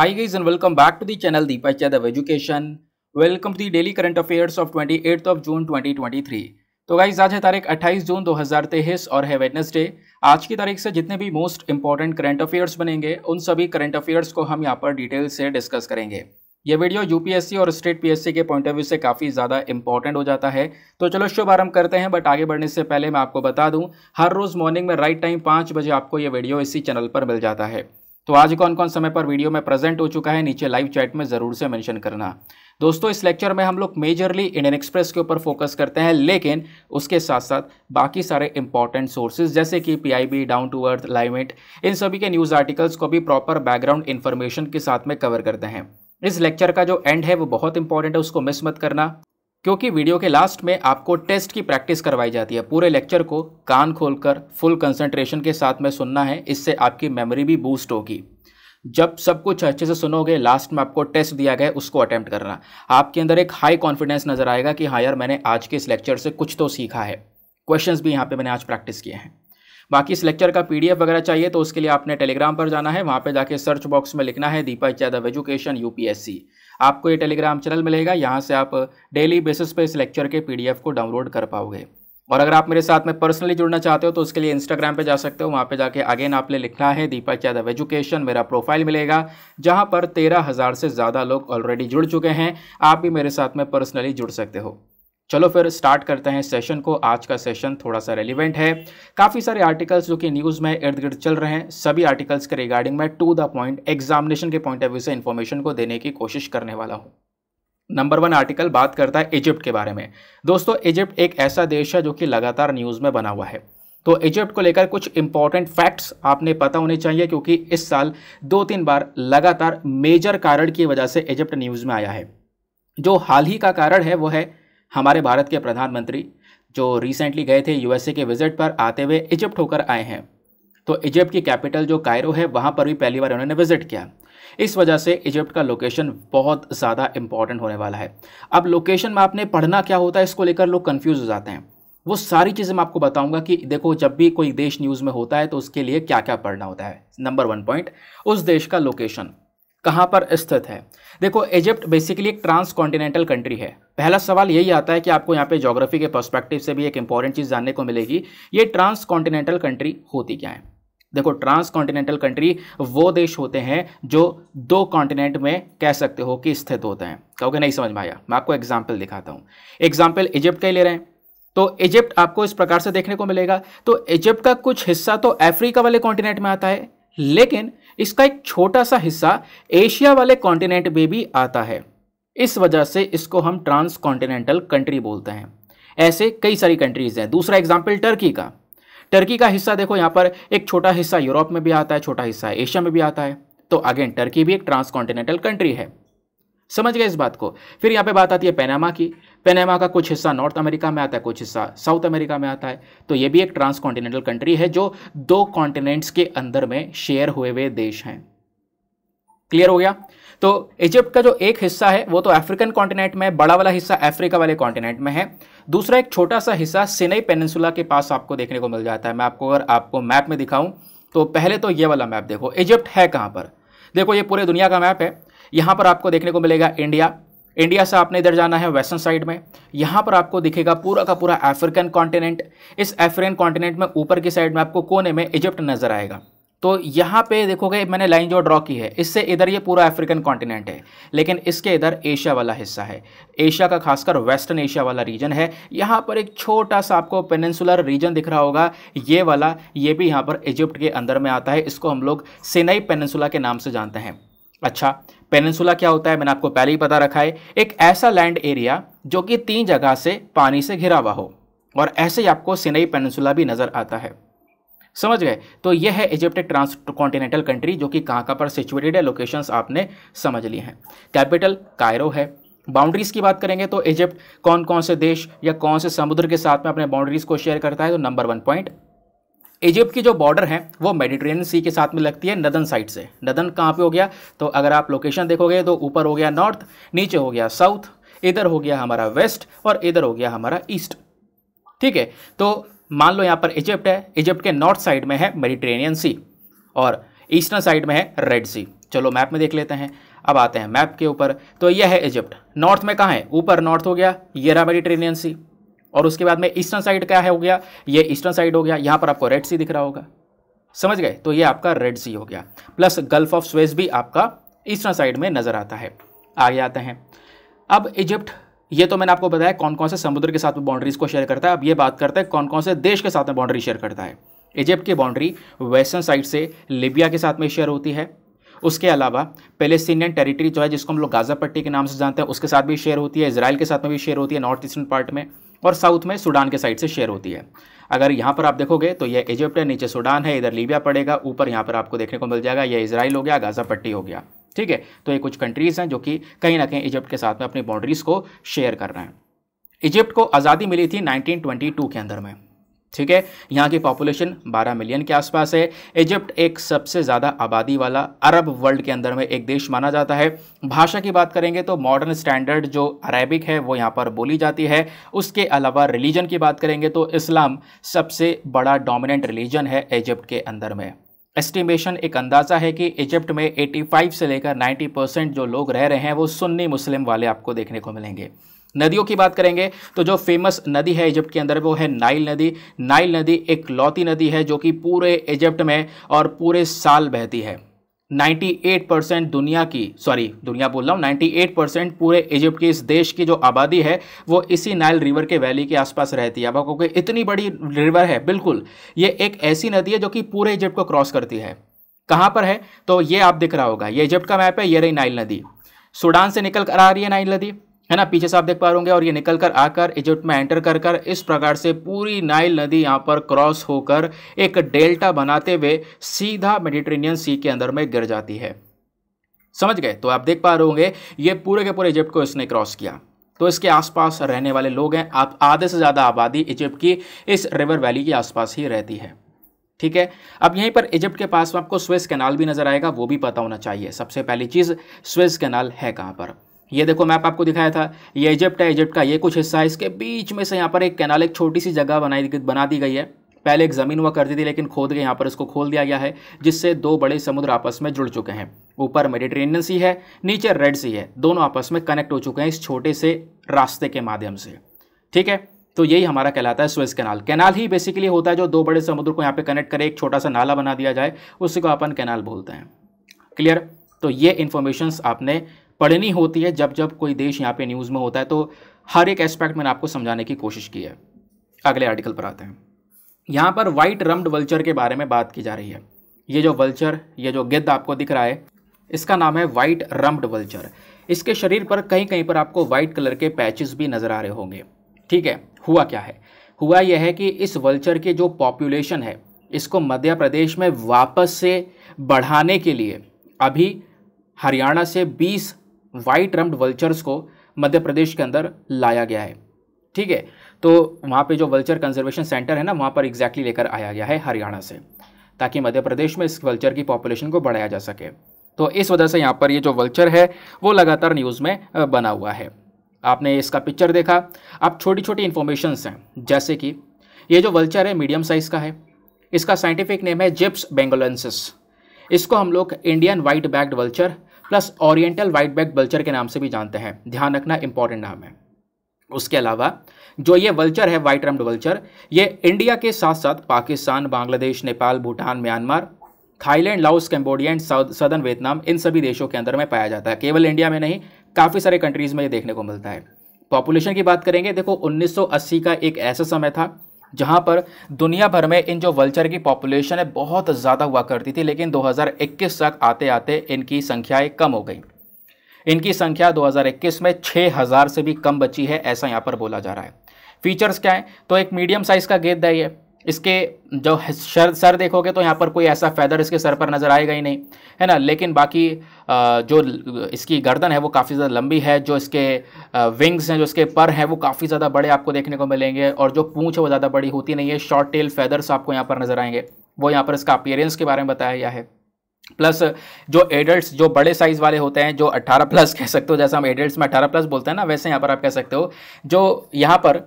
Hi guys and welcome back to the channel Deepa Chad Education. Welcome to the daily current affairs of 28th of June 2023. तो guys आज है तारीख 28 जून 2023 और है Wednesday आज की तारीख से जितने भी मोस्ट इंपॉर्टेंट करंट अफेयर्स बनेंगे उन सभी करंट अफेयर्स को हम यहाँ पर डिटेल से डिस्कस करेंगे ये वीडियो यूपीएससी और स्टेट पीएससी के पॉइंट ऑफ व्यू से काफ़ी ज़्यादा इंपॉर्टेंट हो जाता है तो चलो शुभारंभ करते हैं बट आगे बढ़ने से पहले मैं आपको बता दूं हर रोज़ मॉर्निंग में राइट टाइम पाँच बजे आपको ये वीडियो इसी चैनल पर मिल जाता है तो आज कौन कौन समय पर वीडियो में प्रेजेंट हो चुका है नीचे लाइव चैट में ज़रूर से मेंशन करना दोस्तों इस लेक्चर में हम लोग मेजरली इंडियन एक्सप्रेस के ऊपर फोकस करते हैं लेकिन उसके साथ साथ बाकी सारे इंपॉर्टेंट सोर्सेज जैसे कि पीआईबी डाउन टू अर्थ लाइमेट इन सभी के न्यूज़ आर्टिकल्स को भी प्रॉपर बैकग्राउंड इन्फॉर्मेशन के साथ में कवर करते हैं इस लेक्चर का जो एंड है वो बहुत इंपॉर्टेंट है उसको मिस मत करना क्योंकि वीडियो के लास्ट में आपको टेस्ट की प्रैक्टिस करवाई जाती है पूरे लेक्चर को कान खोलकर फुल कंसंट्रेशन के साथ में सुनना है इससे आपकी मेमोरी भी बूस्ट होगी जब सब कुछ अच्छे से सुनोगे लास्ट में आपको टेस्ट दिया गया उसको अटैम्प्ट करना आपके अंदर एक हाई कॉन्फिडेंस नजर आएगा कि हाँ यार मैंने आज के इस लेक्चर से कुछ तो सीखा है क्वेश्चन भी यहाँ पे मैंने आज प्रैक्टिस किए हैं बाकी इस लेक्चर का पी वगैरह चाहिए तो उसके लिए आपने टेलीग्राम पर जाना है वहाँ पर जाके सर्च बॉक्स में लिखना है दीपा यादव एजुकेशन यूपीएससी आपको ये टेलीग्राम चैनल मिलेगा यहाँ से आप डेली बेसिस पे इस लेक्चर के पीडीएफ को डाउनलोड कर पाओगे और अगर आप मेरे साथ में पर्सनली जुड़ना चाहते हो तो उसके लिए इंस्टाग्राम पे जा सकते हो वहाँ पे जाके अगेन आपने लिखना है दीपक यादव एजुकेशन मेरा प्रोफाइल मिलेगा जहाँ पर तेरह हज़ार से ज़्यादा लोग ऑलरेडी जुड़ चुके हैं आप भी मेरे साथ में पर्सनली जुड़ सकते हो चलो फिर स्टार्ट करते हैं सेशन को आज का सेशन थोड़ा सा रेलिवेंट है काफ़ी सारे आर्टिकल्स जो कि न्यूज़ में इर्द गिर्द चल रहे हैं सभी आर्टिकल्स के रिगार्डिंग मैं टू द पॉइंट एग्जामिनेशन के पॉइंट ऑफ व्यू से इन्फॉर्मेशन को देने की कोशिश करने वाला हूँ नंबर वन आर्टिकल बात करता है इजिप्ट के बारे में दोस्तों इजिप्ट एक ऐसा देश है जो कि लगातार न्यूज़ में बना हुआ है तो इजिप्ट को लेकर कुछ इंपॉर्टेंट फैक्ट्स आपने पता होने चाहिए क्योंकि इस साल दो तीन बार लगातार मेजर कारण की वजह से इजिप्ट न्यूज़ में आया है जो हाल ही का कारण है वो है हमारे भारत के प्रधानमंत्री जो रिसेंटली गए थे यूएसए के विजिट पर आते हुए इजिप्ट होकर आए हैं तो इजिप्ट की कैपिटल जो कायरो है वहाँ पर भी पहली बार उन्होंने विजिट किया इस वजह से इजिप्ट का लोकेशन बहुत ज़्यादा इंपॉर्टेंट होने वाला है अब लोकेशन में आपने पढ़ना क्या होता है इसको लेकर लोग कन्फ्यूज़ हो जाते हैं वो सारी चीज़ें मैं आपको बताऊंगा कि देखो जब भी कोई देश न्यूज़ में होता है तो उसके लिए क्या क्या पढ़ना होता है नंबर वन पॉइंट उस देश का लोकेशन कहाँ पर स्थित है देखो इजिप्ट बेसिकली एक ट्रांस कॉन्टिनेंटल कंट्री है पहला सवाल यही आता है कि आपको यहाँ पे ज्योग्राफी के पर्सपेक्टिव से भी एक इंपॉर्टेंट चीज़ जानने को मिलेगी ये ट्रांस कॉन्टिनेंटल कंट्री होती क्या है देखो ट्रांस कॉन्टिनेंटल कंट्री वो देश होते हैं जो दो कॉन्टिनेंट में कह सकते हो कि स्थित होते हैं कहोगे नहीं समझ में आया मैं आपको एग्जाम्पल दिखाता हूँ एग्जाम्पल इजिप्ट का ही ले रहे हैं तो इजिप्ट आपको इस प्रकार से देखने को मिलेगा तो इजिप्ट का कुछ हिस्सा तो अफ्रीका वाले कॉन्टिनेंट में आता है लेकिन इसका एक छोटा सा हिस्सा एशिया वाले कॉन्टिनेंट में भी आता है इस वजह से इसको हम ट्रांस कॉन्टिनेंटल कंट्री बोलते हैं ऐसे कई सारी कंट्रीज हैं दूसरा एग्जाम्पल टर्की का टर्की का हिस्सा देखो यहाँ पर एक छोटा हिस्सा यूरोप में भी आता है छोटा हिस्सा एशिया में भी आता है तो अगेन टर्की भी एक ट्रांस कॉन्टिनेंटल कंट्री है समझ गए इस बात को फिर यहाँ पे बात आती है पैनामा की पेनेमा का कुछ हिस्सा नॉर्थ अमेरिका में आता है कुछ हिस्सा साउथ अमेरिका में आता है तो ये भी एक ट्रांस कॉन्टिनेंटल कंट्री है जो दो कॉन्टिनेंट्स के अंदर में शेयर हुए हुए देश हैं क्लियर हो गया तो इजिप्ट का जो एक हिस्सा है वो तो अफ्रीकन कॉन्टिनेंट में बड़ा वाला हिस्सा अफ्रीका वाले कॉन्टिनेंट में है दूसरा एक छोटा सा हिस्सा सिनई पेनिनसुला के पास आपको देखने को मिल जाता है मैं आपको अगर आपको मैप में दिखाऊं तो पहले तो ये वाला मैप देखो इजिप्ट है कहाँ पर देखो ये पूरे दुनिया का मैप है यहाँ पर आपको देखने को मिलेगा इंडिया इंडिया से आपने इधर जाना है वेस्टर्न साइड में यहाँ पर आपको दिखेगा पूरा का पूरा अफ्रीकन कॉन्टिनेंट इस अफ्रीकन कॉन्टिनेंट में ऊपर की साइड में आपको कोने में इजिप्ट नज़र आएगा तो यहाँ पे देखोगे मैंने लाइन जो ड्रॉ की है इससे इधर ये पूरा अफ्रीकन कॉन्टिनेंट है लेकिन इसके इधर एशिया वाला हिस्सा है एशिया का खासकर वेस्टर्न एशिया वाला रीजन है यहाँ पर एक छोटा सा आपको पेनिनसुलर रीजन दिख रहा होगा ये वाला ये भी यहाँ पर इजिप्ट के अंदर में आता है इसको हम लोग सेनाई पेनिनसुला के नाम से जानते हैं अच्छा पेनसुला क्या होता है मैंने आपको पहले ही पता रखा है एक ऐसा लैंड एरिया जो कि तीन जगह से पानी से घिरा हुआ हो और ऐसे ही आपको सिनई पेनसुला भी नज़र आता है समझ गए तो यह है इजिप्ट एक ट्रांस कॉन्टिनेंटल कंट्री जो कि कहाँ कहाँ पर सिचुएटेड है लोकेशंस आपने समझ लिए हैं कैपिटल कायरो है बाउंड्रीज़ की बात करेंगे तो इजिप्ट कौन कौन से देश या कौन से समुद्र के साथ में अपने बाउंड्रीज़ को शेयर करता है तो नंबर वन पॉइंट इजिप्ट की जो बॉर्डर है वो मेडिटेरेनियन सी के साथ में लगती है नदन साइड से नदन कहाँ पे हो गया तो अगर आप लोकेशन देखोगे तो ऊपर हो गया नॉर्थ नीचे हो गया साउथ इधर हो गया हमारा वेस्ट और इधर हो गया हमारा ईस्ट ठीक है तो मान लो यहाँ पर इजिप्ट है इजिप्ट के नॉर्थ साइड में है मेडिटेरेनियन सी और ईस्टर्न साइड में है रेड सी चलो मैप में देख लेते हैं अब आते हैं मैप के ऊपर तो यह है इजिप्ट नॉर्थ में कहाँ है ऊपर नॉर्थ हो गया ये रहा मेडिटेरेनियन सी और उसके बाद में ईस्टर्न साइड क्या है हो गया ये ईस्टर्न साइड हो गया यहाँ पर आपको रेड सी दिख रहा होगा समझ गए तो ये आपका रेड सी हो गया प्लस गल्फ ऑफ स्वेज भी आपका ईस्टर्न साइड में नज़र आता है आगे आते हैं अब इजिप्ट ये तो मैंने आपको बताया कौन कौन से समुद्र के साथ में बाउंड्रीज को शेयर करता है अब ये बात करते हैं कौन कौन से देश के साथ में बाउंड्री शेयर करता है इजिप्ट की बाउंड्री वेस्टर्न साइड से लिबिया के साथ में शेयर होती है उसके अलावा पेलेस्टीनियन टेरिटरी जो है जिसको हम लोग गाजा पट्टी के नाम से जानते हैं उसके साथ भी शेयर होती है इसराइल के साथ में भी शेयर होती है नॉर्थ ईस्टर्न पार्ट में और साउथ में सूडान के साइड से शेयर होती है अगर यहाँ पर आप देखोगे तो ये इजिप्ट है नीचे सूडान है इधर लीबिया पड़ेगा ऊपर यहाँ पर आपको देखने को मिल जाएगा ये इसराइल हो गया गाजा पट्टी हो गया ठीक है तो ये कुछ कंट्रीज़ हैं जो कि कहीं ना कहीं इजिप्ट के साथ में अपनी बाउंड्रीज़ को शेयर कर रहे हैं इजिप्ट को आज़ादी मिली थी 1922 के अंदर में ठीक है यहाँ की पॉपुलेशन 12 मिलियन के आसपास है इजिप्ट एक सबसे ज़्यादा आबादी वाला अरब वर्ल्ड के अंदर में एक देश माना जाता है भाषा की बात करेंगे तो मॉडर्न स्टैंडर्ड जो अरेबिक है वो यहाँ पर बोली जाती है उसके अलावा रिलीजन की बात करेंगे तो इस्लाम सबसे बड़ा डोमिनेंट रिलीजन है इजिप्ट के अंदर में एस्टिमेशन एक अंदाज़ा है कि इजिप्ट में 85 से लेकर 90 परसेंट जो लोग रह रहे हैं वो सुन्नी मुस्लिम वाले आपको देखने को मिलेंगे नदियों की बात करेंगे तो जो फेमस नदी है इजिप्ट के अंदर वो है नाइल नदी नाइल नदी एक लौती नदी है जो कि पूरे इजिप्ट में और पूरे साल बहती है 98 परसेंट दुनिया की सॉरी दुनिया बोल रहा हूँ 98 परसेंट पूरे इजिप्ट की इस देश की जो आबादी है वो इसी नाइल रिवर के वैली के आसपास रहती है अब क्योंकि इतनी बड़ी रिवर है बिल्कुल ये एक ऐसी नदी है जो कि पूरे इजिप्ट को क्रॉस करती है कहाँ पर है तो ये आप दिख रहा होगा ये इजिप्ट का मैप है ये रही नाइल नदी सूडान से निकल कर आ रही है नाइल नदी है ना पीछे से आप देख पा रहे होंगे और ये निकल कर आकर इजिप्ट में एंटर कर कर इस प्रकार से पूरी नाइल नदी यहाँ पर क्रॉस होकर एक डेल्टा बनाते हुए सीधा मेडिटेरेनियन सी के अंदर में गिर जाती है समझ गए तो आप देख पा रहे होंगे ये पूरे के पूरे इजिप्ट को इसने क्रॉस किया तो इसके आसपास रहने वाले लोग हैं आप आधे से ज़्यादा आबादी इजिप्ट की इस रिवर वैली के आसपास ही रहती है ठीक है अब यहीं पर इजिप्ट के पास में आपको स्विस कैनाल भी नज़र आएगा वो भी पता होना चाहिए सबसे पहली चीज़ स्विस कैनाल है कहाँ पर ये देखो मैप आपको दिखाया था ये इजिप्ट है इजिप्ट का ये कुछ हिस्सा है इसके बीच में से यहाँ पर एक कैनाल एक छोटी सी जगह बनाई बना दी गई है पहले एक ज़मीन हुआ करती थी लेकिन खोद के यहाँ पर इसको खोल दिया गया है जिससे दो बड़े समुद्र आपस में जुड़ चुके हैं ऊपर मेडिटेरेनियन सी है नीचे रेड सी है दोनों आपस में कनेक्ट हो चुके हैं इस छोटे से रास्ते के माध्यम से ठीक है तो यही हमारा कहलाता है स्विस कैनाल कैनाल ही बेसिकली होता है जो दो बड़े समुद्र को यहाँ पे कनेक्ट करे एक छोटा सा नाला बना दिया जाए उसी को अपन कैनाल बोलते हैं क्लियर तो ये इन्फॉर्मेशन आपने पढ़नी होती है जब जब कोई देश यहाँ पे न्यूज़ में होता है तो हर एक एस्पेक्ट मैंने आपको समझाने की कोशिश की है अगले आर्टिकल पर आते हैं यहाँ पर वाइट रम्ड वल्चर के बारे में बात की जा रही है ये जो वल्चर ये जो गिद्ध आपको दिख रहा है इसका नाम है वाइट रम्ड वल्चर इसके शरीर पर कहीं कहीं पर आपको वाइट कलर के पैचेस भी नज़र आ रहे होंगे ठीक है हुआ क्या है हुआ यह है कि इस वल्चर के जो पॉपुलेशन है इसको मध्य प्रदेश में वापस से बढ़ाने के लिए अभी हरियाणा से वाइट रम्ड वल्चर्स को मध्य प्रदेश के अंदर लाया गया है ठीक है तो वहाँ पे जो वल्चर कंजर्वेशन सेंटर है ना वहाँ पर एग्जैक्टली लेकर आया गया है हरियाणा से ताकि मध्य प्रदेश में इस वल्चर की पॉपुलेशन को बढ़ाया जा सके तो इस वजह से यहाँ पर ये जो वल्चर है वो लगातार न्यूज़ में बना हुआ है आपने इसका पिक्चर देखा अब छोटी छोटी इन्फॉर्मेशंस हैं जैसे कि ये जो वल्चर है मीडियम साइज़ का है इसका साइंटिफिक नेम है जिप्स बेंगोलेंसिस इसको हम लोग Indian white backed vulture plus oriental white back vulture के नाम से भी जानते हैं ध्यान रखना इंपॉर्टेंट नाम है उसके अलावा जो ये वल्चर है वाइट रम्ड वल्चर ये इंडिया के साथ साथ Pakistan Bangladesh Nepal Bhutan Myanmar Thailand Laos Cambodia and southern Vietnam इन सभी देशों के अंदर में पाया जाता है केवल इंडिया में नहीं काफ़ी सारे कंट्रीज़ में ये देखने को मिलता है पॉपुलेशन की बात करेंगे देखो 1980 का एक ऐसा समय था जहाँ पर दुनिया भर में इन जो वल्चर की पॉपुलेशन है बहुत ज़्यादा हुआ करती थी लेकिन 2021 तक आते आते इनकी संख्याएँ कम हो गई इनकी संख्या 2021 में 6000 से भी कम बची है ऐसा यहाँ पर बोला जा रहा है फीचर्स क्या हैं तो एक मीडियम साइज़ का गेंद है ये इसके जो सर सर देखोगे तो यहाँ पर कोई ऐसा फैदर इसके सर पर नज़र आएगा ही नहीं है ना लेकिन बाकी जो इसकी गर्दन है वो काफ़ी ज़्यादा लंबी है जो इसके विंग्स हैं जो इसके पर हैं वो काफ़ी ज़्यादा बड़े आपको देखने को मिलेंगे और जो पूँछ है वो ज़्यादा बड़ी होती नहीं है शॉर्ट टेल फैदर्स आपको यहाँ पर नज़र आएंगे वो यहाँ पर इसका अपियरेंस के बारे में बताया गया है प्लस जो एडल्ट जो बड़े साइज़ वाले होते हैं जो 18 प्लस कह सकते हो जैसा हम एडल्ट में 18 प्लस बोलते हैं ना वैसे यहाँ पर आप कह सकते हो जो यहाँ पर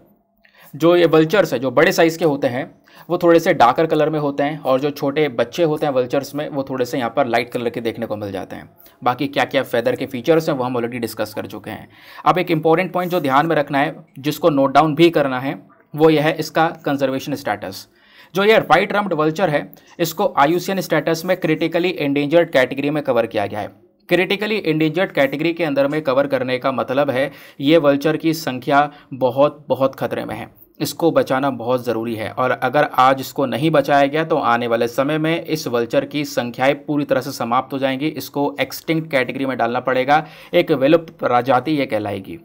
जो ये वल्चर्स है जो बड़े साइज़ के होते हैं वो थोड़े से डार्कर कलर में होते हैं और जो छोटे बच्चे होते हैं वल्चर्स में वो थोड़े से यहाँ पर लाइट कलर के देखने को मिल जाते हैं बाकी क्या क्या फेदर के फीचर्स हैं वो हम ऑलरेडी डिस्कस कर चुके हैं अब एक इंपॉर्टेंट पॉइंट जो ध्यान में रखना है जिसको नोट डाउन भी करना है वो यह है इसका कंजर्वेशन स्टेटस जो ये वाइट रम्ड वल्चर है इसको आयुसियन स्टेटस में क्रिटिकली एंडेंजर्ड कैटेगरी में कवर किया गया है क्रिटिकली इंडेंजर्ड कैटेगरी के अंदर में कवर करने का मतलब है ये वल्चर की संख्या बहुत बहुत खतरे में है इसको बचाना बहुत ज़रूरी है और अगर आज इसको नहीं बचाया गया तो आने वाले समय में इस वल्चर की संख्याएं पूरी तरह से समाप्त हो जाएंगी इसको एक्सटिंक्ट कैटेगरी में डालना पड़ेगा एक विलुप्त प्रजाति ये कहलाएगी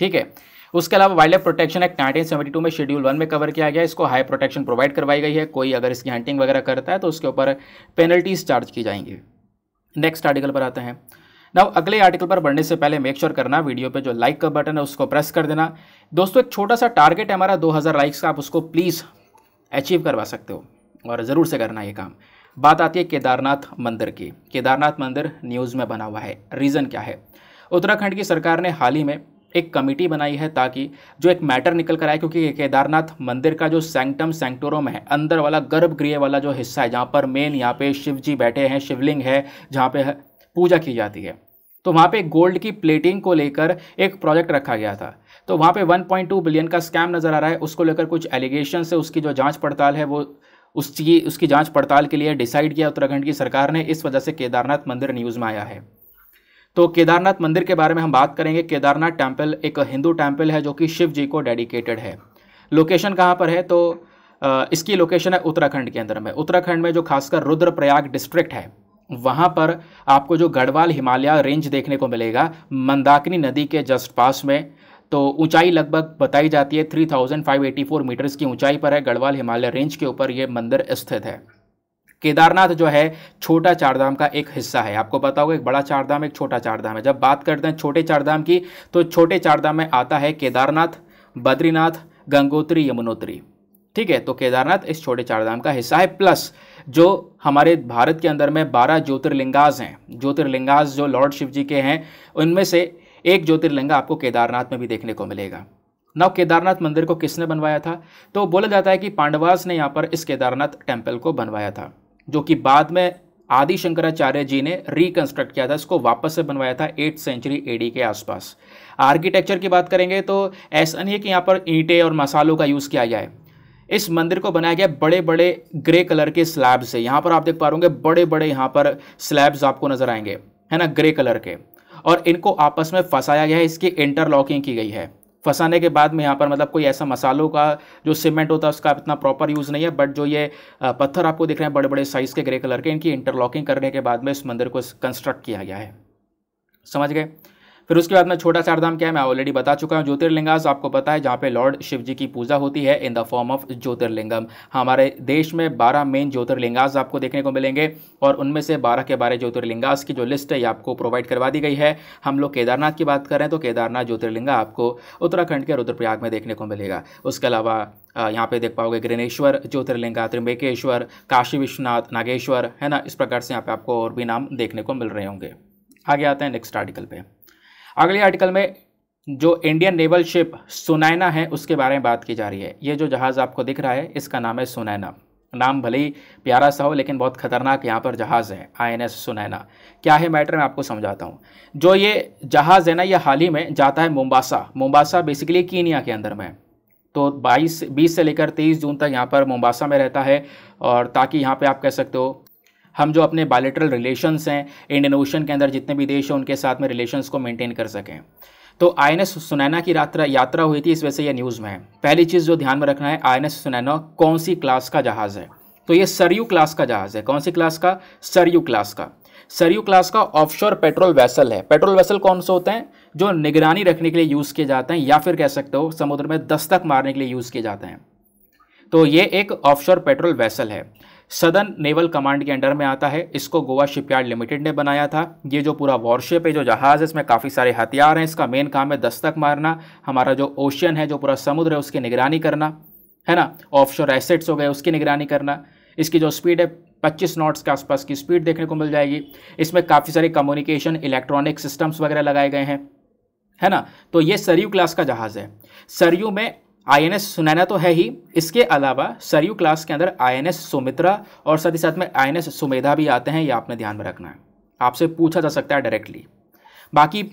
ठीक है उसके अलावा wildlife protection act nineteen two में शेड्यूल वन में कवर किया गया इसको हाई प्रोटेक्शन प्रोवाइड करवाई गई है कोई अगर इसकी हंटिंग वगैरह करता है तो उसके ऊपर पेनल्टीज चार्ज की जाएंगी नेक्स्ट आर्टिकल पर आते हैं ना अगले आर्टिकल पर बढ़ने से पहले मेक श्योर sure करना वीडियो पे जो लाइक का बटन है उसको प्रेस कर देना दोस्तों एक छोटा सा टारगेट है हमारा 2000 लाइक्स का आप उसको प्लीज़ अचीव करवा सकते हो और ज़रूर से करना ये काम बात आती है केदारनाथ मंदिर की केदारनाथ मंदिर न्यूज़ में बना हुआ है रीज़न क्या है उत्तराखंड की सरकार ने हाल ही में एक कमेटी बनाई है ताकि जो एक मैटर निकल कर आए क्योंकि केदारनाथ मंदिर का जो सैंक्टम में है अंदर वाला गर्भगृह वाला जो हिस्सा है जहाँ पर मेन यहाँ पे शिव जी बैठे हैं शिवलिंग है जहाँ पे पूजा की जाती है तो वहाँ पे गोल्ड की प्लेटिंग को लेकर एक प्रोजेक्ट रखा गया था तो वहाँ पे 1.2 बिलियन का स्कैम नज़र आ रहा है उसको लेकर कुछ एलिगेशन से उसकी जो जांच पड़ताल है वो उसकी उसकी जांच पड़ताल के लिए डिसाइड किया उत्तराखंड की सरकार ने इस वजह से केदारनाथ मंदिर न्यूज़ में आया है तो केदारनाथ मंदिर के बारे में हम बात करेंगे केदारनाथ टेम्पल एक हिंदू टेम्पल है जो कि शिव जी को डेडिकेटेड है लोकेशन कहाँ पर है तो इसकी लोकेशन है उत्तराखंड के अंदर में उत्तराखंड में जो खासकर रुद्रप्रयाग डिस्ट्रिक्ट है वहाँ पर आपको जो गढ़वाल हिमालय रेंज देखने को मिलेगा मंदाकिनी नदी के जस्ट पास में तो ऊंचाई लगभग बताई जाती है 3584 मीटर्स की ऊंचाई पर है गढ़वाल हिमालय रेंज के ऊपर ये मंदिर स्थित है केदारनाथ जो है छोटा चारधाम का एक हिस्सा है आपको बताओगे एक बड़ा चारधाम एक छोटा चारधाम है जब बात करते हैं छोटे चारधाम की तो छोटे चारधाम में आता है केदारनाथ बद्रीनाथ गंगोत्री यमुनोत्री ठीक है तो केदारनाथ इस छोटे चारधाम का हिस्सा है प्लस जो हमारे भारत के अंदर में बारह ज्योतिर्लिंगाज हैं ज्योतिर्लिंगाज जो लॉर्ड शिव जी के हैं उनमें से एक ज्योतिर्लिंग आपको केदारनाथ में भी देखने को मिलेगा नव केदारनाथ मंदिर को किसने बनवाया था तो बोला जाता है कि पांडवास ने यहाँ पर इस केदारनाथ टेम्पल को बनवाया था जो कि बाद में आदि शंकराचार्य जी ने रिकंस्ट्रक्ट किया था इसको वापस से बनवाया था एट सेंचुरी एडी के आसपास आर्किटेक्चर की बात करेंगे तो ऐसा नहीं है कि यहाँ पर ईंटें और मसालों का यूज़ किया जाए इस मंदिर को बनाया गया बड़े बड़े ग्रे कलर के स्लैब से यहाँ पर आप देख पा रहे बड़े बड़े यहाँ पर स्लैब्स आपको नजर आएंगे है ना ग्रे कलर के और इनको आपस में फंसाया गया है इसकी इंटरलॉकिंग की गई है फंसाने के बाद में यहाँ पर मतलब कोई ऐसा मसालों का जो सीमेंट होता है उसका इतना प्रॉपर यूज़ नहीं है बट जो ये पत्थर आपको दिख रहे हैं बड़े बड़े साइज़ के ग्रे कलर के इनकी इंटरलॉकिंग करने के बाद में इस मंदिर को कंस्ट्रक्ट किया गया है समझ गए फिर उसके बाद में छोटा चारधाम क्या है मैं ऑलरेडी बता चुका हूँ ज्योतिर्लिंगास आपको पता है जहाँ पे लॉर्ड शिव जी की पूजा होती है in the form of jyotirlingam हमारे देश में बारह मेन ज्योतिर्लिंगास आपको देखने को मिलेंगे और उनमें से बारह के बारह ज्योतिर्लिंगास की जो लिस्ट है ये आपको प्रोवाइड करवा दी गई है हम लोग केदारनाथ की बात करें तो केदारनाथ ज्योतिर्लिंगा आपको उत्तराखंड के रुद्रप्रयाग में देखने को मिलेगा उसके अलावा यहाँ पे देख पाओगे ग्रेनेश्वर ज्योतिर्लिंगा त्रिम्बकेश्वर काशी विश्वनाथ नागेश्वर है ना इस प्रकार से यहाँ पे आपको और भी नाम देखने को मिल रहे होंगे आगे आते हैं नेक्स्ट आर्टिकल पर अगले आर्टिकल में जो इंडियन नेवल शिप सुनैना है उसके बारे में बात की जा रही है ये जो जहाज़ आपको दिख रहा है इसका नाम है सुनैना नाम भले ही प्यारा सा हो लेकिन बहुत खतरनाक यहाँ पर जहाज़ है एस सुनैना क्या है मैटर मैं आपको समझाता हूँ जो ये जहाज़ है ना ये हाल ही में जाता है मुम्बासा मुम्बासा बेसिकली कीनिया के अंदर में तो 22 20 से लेकर 23 जून तक यहाँ पर मुम्बासा में रहता है और ताकि यहाँ पे आप कह सकते हो हम जो अपने बायोलेटरल रिलेशंस हैं इंडियन ओशन के अंदर जितने भी देश हैं उनके साथ में रिलेशंस को मेंटेन कर सकें तो आई एन एस सुनैना की यात्रा यात्रा हुई थी इस वजह से यह न्यूज़ में है पहली चीज़ जो ध्यान में रखना है आई एन एस सुनैना कौन सी क्लास का जहाज़ है तो ये सरयू क्लास का जहाज़ है कौन सी क्लास का सरयू क्लास का सरयू क्लास का ऑफशोर पेट्रोल वैसल है पेट्रोल वैसल कौन से होते हैं जो निगरानी रखने के लिए यूज़ किए जाते हैं या फिर कह सकते हो समुद्र में दस्तक मारने के लिए यूज़ किए जाते हैं तो ये एक ऑफशोर पेट्रोल वैसल है सदन नेवल कमांड के अंडर में आता है इसको गोवा शिपयार्ड लिमिटेड ने बनाया था ये जो पूरा वॉरशिप है जो जहाज़ है इसमें काफ़ी सारे हथियार हैं इसका मेन काम है दस्तक मारना हमारा जो ओशियन है जो पूरा समुद्र है उसकी निगरानी करना है ना ऑफशोर एसेट्स हो गए उसकी निगरानी करना इसकी जो स्पीड है 25 नॉट्स के आसपास की स्पीड देखने को मिल जाएगी इसमें काफ़ी सारे कम्युनिकेशन इलेक्ट्रॉनिक सिस्टम्स वगैरह लगाए गए हैं है ना तो ये सरयू क्लास का जहाज़ है सरयू में आई एन एस सुनैना तो है ही इसके अलावा सरयू क्लास के अंदर आई एन एस सुमित्रा और साथ ही साथ में आई एन एस सुमेधा भी आते हैं ये आपने ध्यान में रखना है आपसे पूछा जा सकता है डायरेक्टली बाकी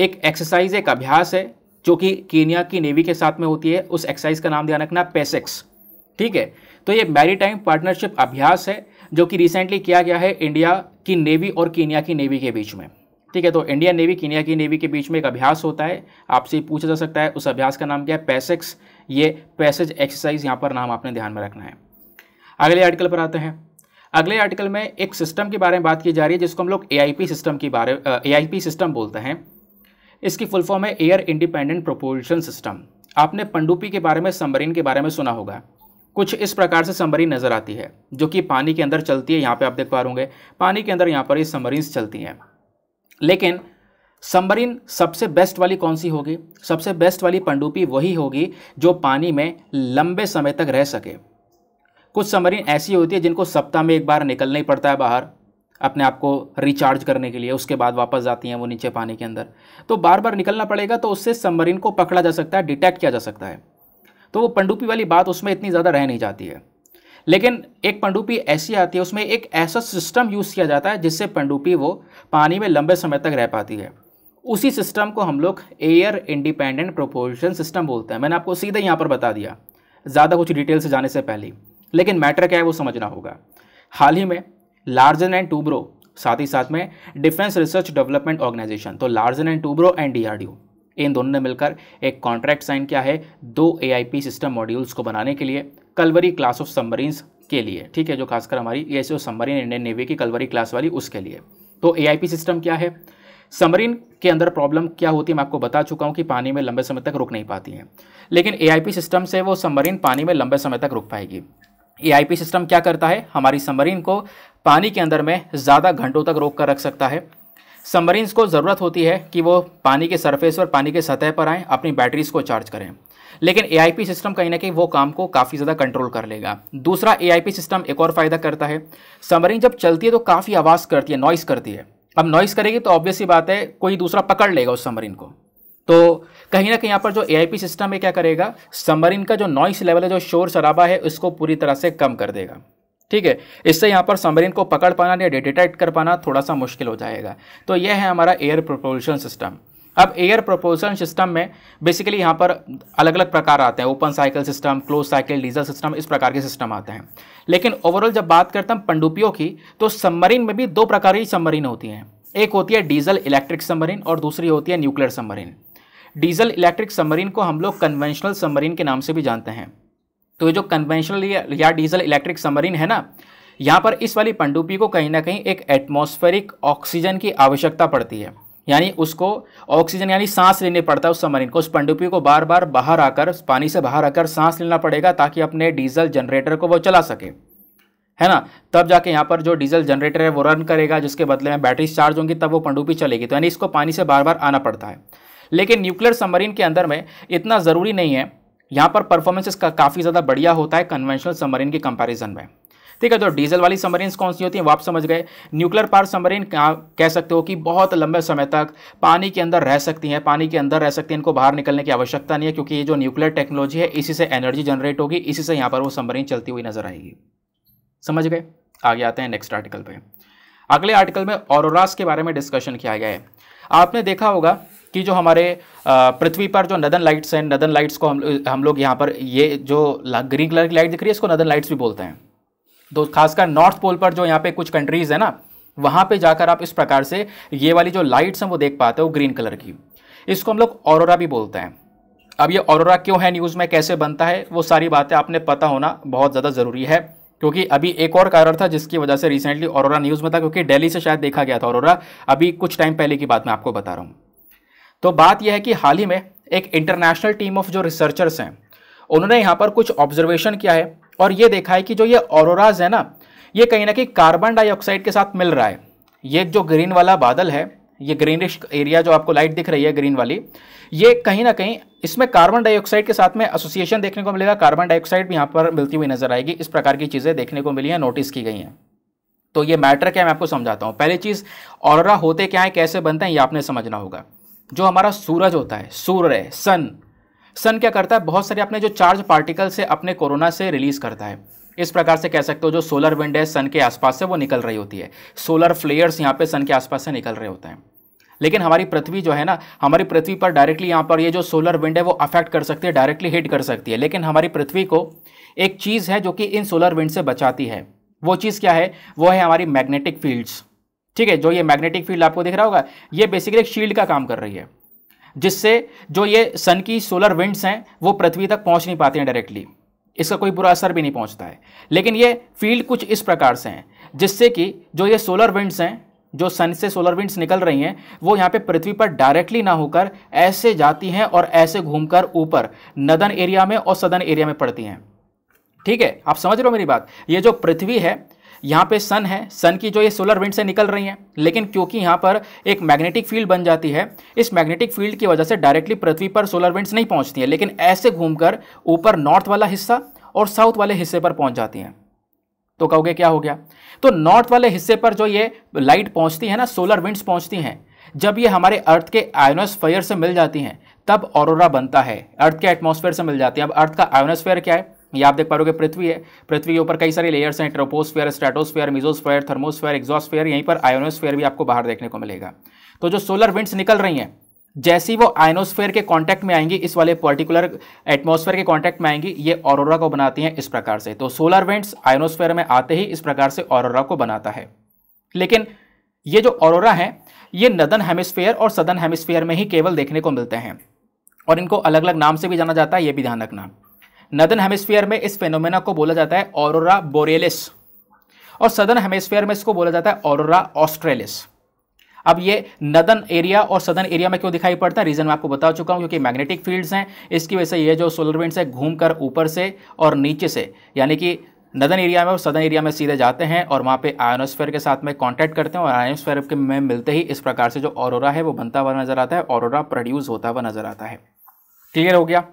एक एक्सरसाइज एक अभ्यास है जो कि केनिया की नेवी के साथ में होती है उस एक्सरसाइज का नाम ध्यान रखना पेसेक्स e ठीक है तो ये मैरी पार्टनरशिप अभ्यास है जो कि रिसेंटली किया गया है इंडिया की नेवी और केनिया की नेवी के बीच में ठीक है तो इंडियन नेवी केनिया की नेवी के बीच में एक अभ्यास होता है आपसे पूछा जा सकता है उस अभ्यास का नाम क्या है पैसेक्स ये पैसेज एक्सरसाइज यहाँ पर नाम आपने ध्यान में रखना है अगले आर्टिकल पर आते हैं अगले आर्टिकल में एक सिस्टम के बारे में बात की जा रही है जिसको हम लोग ए सिस्टम के बारे ए सिस्टम बोलते हैं इसकी फुल फॉर्म है एयर इंडिपेंडेंट प्रोपोल्शन सिस्टम आपने पंडुपी के बारे में सम्बरीन के बारे में सुना होगा कुछ इस प्रकार से सबमरीन नज़र आती है जो कि पानी के अंदर चलती है यहाँ पे आप देख पा होंगे पानी के अंदर यहाँ पर ये सम्बरीन्स चलती हैं लेकिन सम्बरीन सबसे बेस्ट वाली कौन सी होगी सबसे बेस्ट वाली पंडुपी वही होगी जो पानी में लंबे समय तक रह सके कुछ सम्बरीन ऐसी होती है जिनको सप्ताह में एक बार निकलना ही पड़ता है बाहर अपने आप को रिचार्ज करने के लिए उसके बाद वापस जाती हैं वो नीचे पानी के अंदर तो बार बार निकलना पड़ेगा तो उससे सम्बरीन को पकड़ा जा सकता है डिटेक्ट किया जा सकता है तो वो पंडुपी वाली बात उसमें इतनी ज़्यादा रह नहीं जाती है लेकिन एक पंडुपी ऐसी आती है उसमें एक ऐसा सिस्टम यूज़ किया जाता है जिससे पंडुपी वो पानी में लंबे समय तक रह पाती है उसी सिस्टम को हम लोग एयर इंडिपेंडेंट प्रोपोर्शन सिस्टम बोलते हैं मैंने आपको सीधे यहाँ पर बता दिया ज़्यादा कुछ डिटेल से जाने से पहले लेकिन मैटर क्या है वो समझना होगा हाल ही में लार्जन एंड टूब्रो साथ ही साथ में डिफेंस रिसर्च डेवलपमेंट ऑर्गेनाइजेशन तो Larsen and Toubro and D इन दोनों ने मिलकर एक कॉन्ट्रैक्ट साइन किया है दो ए सिस्टम मॉड्यूल्स को बनाने के लिए कलवरी क्लास ऑफ सबमरीन्स के लिए ठीक है जो खासकर हमारी S O submarine Indian navy की कलवरी क्लास वाली उसके लिए तो ए सिस्टम क्या है समरीन के अंदर प्रॉब्लम क्या होती है मैं आपको बता चुका हूँ कि पानी में लंबे समय तक रुक नहीं पाती हैं लेकिन ए सिस्टम से वो समरीन पानी में लंबे समय तक रुक पाएगी ए सिस्टम क्या करता है हमारी समरीन को पानी के अंदर में ज़्यादा घंटों तक रोक कर रख सकता है समरीन्स को ज़रूरत होती है कि वो पानी के सरफेस और पानी के सतह पर आएँ अपनी बैटरीज को चार्ज करें लेकिन ए सिस्टम कहीं ना कहीं वो काम को काफ़ी ज़्यादा कंट्रोल कर लेगा दूसरा ए सिस्टम एक और फ़ायदा करता है समरीन जब चलती है तो काफ़ी आवाज़ करती है नॉइस करती है अब नॉइस करेगी तो ऑब्वियसली बात है कोई दूसरा पकड़ लेगा उस सबमरीन को तो कहीं ना कहीं यहाँ पर जो ए सिस्टम है क्या करेगा सबमरीन का जो नॉइस लेवल है जो शोर शराबा है उसको पूरी तरह से कम कर देगा ठीक है इससे यहाँ पर सबमरीन को पकड़ पाना या डिटेक्ट कर पाना थोड़ा सा मुश्किल हो जाएगा तो यह है हमारा एयर प्रोपोल्यूशन सिस्टम अब एयर प्रोपोजन सिस्टम में बेसिकली यहाँ पर अलग अलग प्रकार आते हैं open cycle system close cycle diesel system इस प्रकार के सिस्टम आते हैं लेकिन ओवरऑल जब बात करते हैं पंडुपियों की तो सबमरीन में भी दो प्रकार की सबमरीन होती हैं एक होती है डीजल इलेक्ट्रिक सबमरीन और दूसरी होती है nuclear submarine diesel electric submarine को हम लोग कन्वेंशनल सबमरीन के नाम से भी जानते हैं तो ये जो कन्वेंशनल या डीजल इलेक्ट्रिक सबमरीन है ना यहाँ पर इस वाली पंडुपी को कहीं ना कहीं एक एटमॉस्फेरिक ऑक्सीजन की आवश्यकता पड़ती है यानी उसको ऑक्सीजन यानी सांस लेने पड़ता है उस सबमरीन को उस पंडुपी को बार बार बाहर आकर पानी से बाहर आकर सांस लेना पड़ेगा ताकि अपने डीजल जनरेटर को वो चला सके है ना तब जाके यहाँ पर जो डीजल जनरेटर है वो रन करेगा जिसके बदले में बैटरी चार्ज होंगी तब वो पंडुपी चलेगी तो यानी इसको पानी से बार बार आना पड़ता है लेकिन न्यूक्लियर सबमरीन के अंदर में इतना ज़रूरी नहीं है यहाँ पर परफॉर्मेंस इसका काफ़ी ज़्यादा बढ़िया होता है कन्वेंशनल सबमरीन के कंपैरिजन में ठीक है तो डीजल वाली सबमरीन कौन सी होती है वो आप समझ गए न्यूक्लियर पावर सबमरीन कह सकते हो कि बहुत लंबे समय तक पानी के अंदर रह सकती हैं पानी के अंदर रह सकती हैं इनको बाहर निकलने की आवश्यकता नहीं है क्योंकि ये जो न्यूक्लियर टेक्नोलॉजी है इसी से एनर्जी जनरेट होगी इसी से यहाँ पर वो सबमरीन चलती हुई नजर आएगी समझ गए आगे आते हैं नेक्स्ट आर्टिकल पे अगले आर्टिकल में ऑरोरास के बारे में डिस्कशन किया गया है आपने देखा होगा कि जो हमारे पृथ्वी पर जो नदन लाइट्स हैं नदन लाइट्स को हम हम लोग यहाँ पर ये जो ग्रीन कलर की लाइट दिख रही है इसको नदन लाइट्स भी बोलते हैं तो खासकर नॉर्थ पोल पर जो यहाँ पे कुछ कंट्रीज़ है ना वहाँ पे जाकर आप इस प्रकार से ये वाली जो लाइट्स हैं वो देख पाते हो ग्रीन कलर की इसको हम लोग औरोरा भी बोलते हैं अब ये ऑरोरा क्यों है न्यूज़ में कैसे बनता है वो सारी बातें आपने पता होना बहुत ज़्यादा ज़रूरी है क्योंकि अभी एक और कारण था जिसकी वजह से रिसेंटली औरोरा न्यूज़ में था क्योंकि डेली से शायद देखा गया था औरोरा अभी कुछ टाइम पहले की बात मैं आपको बता रहा हूँ तो बात यह है कि हाल ही में एक इंटरनेशनल टीम ऑफ जो रिसर्चर्स हैं उन्होंने यहाँ पर कुछ ऑब्जर्वेशन किया है और ये देखा है कि जो ये ऑरोराज है ना ये कहीं ना कहीं कार्बन डाइऑक्साइड के साथ मिल रहा है ये जो ग्रीन वाला बादल है ये ग्रीनिश एरिया जो आपको लाइट दिख रही है ग्रीन वाली ये कहीं ना कहीं इसमें कार्बन डाइऑक्साइड के साथ में एसोसिएशन देखने को मिलेगा कार्बन डाइऑक्साइड भी यहाँ पर मिलती हुई नजर आएगी इस प्रकार की चीज़ें देखने को मिली हैं नोटिस की गई हैं तो ये मैटर क्या मैं आपको समझाता हूँ पहली चीज़ ऑरोरा होते क्या है कैसे बनते हैं ये आपने समझना होगा जो हमारा सूरज होता है सूर्य सन सन क्या करता है बहुत सारे अपने जो चार्ज पार्टिकल से अपने कोरोना से रिलीज करता है इस प्रकार से कह सकते हो जो सोलर विंड है सन के आसपास से वो निकल रही होती है सोलर फ्लेयर्स यहाँ पे सन के आसपास से निकल रहे होते हैं लेकिन हमारी पृथ्वी जो है ना हमारी पृथ्वी पर डायरेक्टली यहाँ पर ये जो सोलर विंड है वो अफेक्ट कर सकती है डायरेक्टली हिट कर सकती है लेकिन हमारी पृथ्वी को एक चीज़ है जो कि इन सोलर विंड से बचाती है वो चीज़ क्या है वो है हमारी मैग्नेटिक फील्ड्स ठीक है जो ये मैग्नेटिक फील्ड आपको दिख रहा होगा ये बेसिकली एक शील्ड का काम कर रही है जिससे जो ये सन की सोलर विंड्स हैं वो पृथ्वी तक पहुंच नहीं पाते हैं डायरेक्टली इसका कोई बुरा असर भी नहीं पहुंचता है लेकिन ये फील्ड कुछ इस प्रकार से हैं जिससे कि जो ये सोलर विंड्स हैं जो सन से सोलर विंड्स निकल रही हैं वो यहाँ पे पृथ्वी पर डायरेक्टली ना होकर ऐसे जाती हैं और ऐसे घूमकर ऊपर नदन एरिया में और सदन एरिया में पड़ती हैं ठीक है आप समझ रहे हो मेरी बात ये जो पृथ्वी है यहाँ पे सन है सन की जो ये सोलर विंड से निकल रही हैं लेकिन क्योंकि यहाँ पर एक मैग्नेटिक फील्ड बन जाती है इस मैग्नेटिक फील्ड की वजह से डायरेक्टली पृथ्वी पर सोलर विंड्स नहीं पहुँचती हैं लेकिन ऐसे घूमकर ऊपर नॉर्थ वाला हिस्सा और साउथ वाले हिस्से पर पहुँच जाती हैं तो कहोगे क्या हो गया तो नॉर्थ वाले हिस्से पर जो ये लाइट पहुँचती है ना सोलर विंड्स पहुँचती हैं जब ये हमारे अर्थ के आयोनोस्फेयर से मिल जाती हैं तब ऑरोरा बनता है अर्थ के एटमॉस्फेयर से मिल जाती है अब अर्थ का आयोनोस्फेयर क्या है ये आप देख पा रहे हो कि पृथ्वी है पृथ्वी के ऊपर कई सारे लेयर्स हैं troposphere stratosphere mesosphere thermosphere exosphere यहीं पर आयोनोस्फेयर भी आपको बाहर देखने को मिलेगा तो जो सोलर विंड्स निकल रही हैं जैसी वो आयनोस्फेयर के कांटेक्ट में आएंगी इस वाले पर्टिकुलर एटमॉस्फेयर के कांटेक्ट में आएंगी ये ऑरोरा को बनाती हैं इस प्रकार से तो सोलर विंड्स आयनोस्फेयर में आते ही इस प्रकार से ऑरोरा को बनाता है लेकिन ये जो ऑरोरा है ये नदन हेमिस्फेयर और सदन हेमिस्फेयर में ही केवल देखने को मिलते हैं और इनको अलग अलग नाम से भी जाना जाता है ये भी ध्यान रखना नदन हेमिस्फीयर में इस फेनोमेना को बोला जाता है ऑरोरा बोरेलिस और सदन हेमिस्फीयर में इसको बोला जाता है ऑरोरा ऑस्ट्रेलिस अब ये नदन एरिया और सदर्न एरिया में क्यों दिखाई पड़ता है रीज़न मैं आपको बता चुका हूँ क्योंकि मैग्नेटिक फील्ड्स हैं इसकी वजह से ये जो सोलर विंड्स है घूम कर ऊपर से और नीचे से यानी कि नदन एरिया में और सदन एरिया में सीधे जाते हैं और वहाँ पे आयोनोस्फेयर के साथ में कांटेक्ट करते हैं और आयोनोस्फेयर के में मिलते ही इस प्रकार से जो ऑरोरा है वो बनता हुआ नज़र आता है ऑरोरा प्रोड्यूस होता हुआ नज़र आता है क्लियर हो गया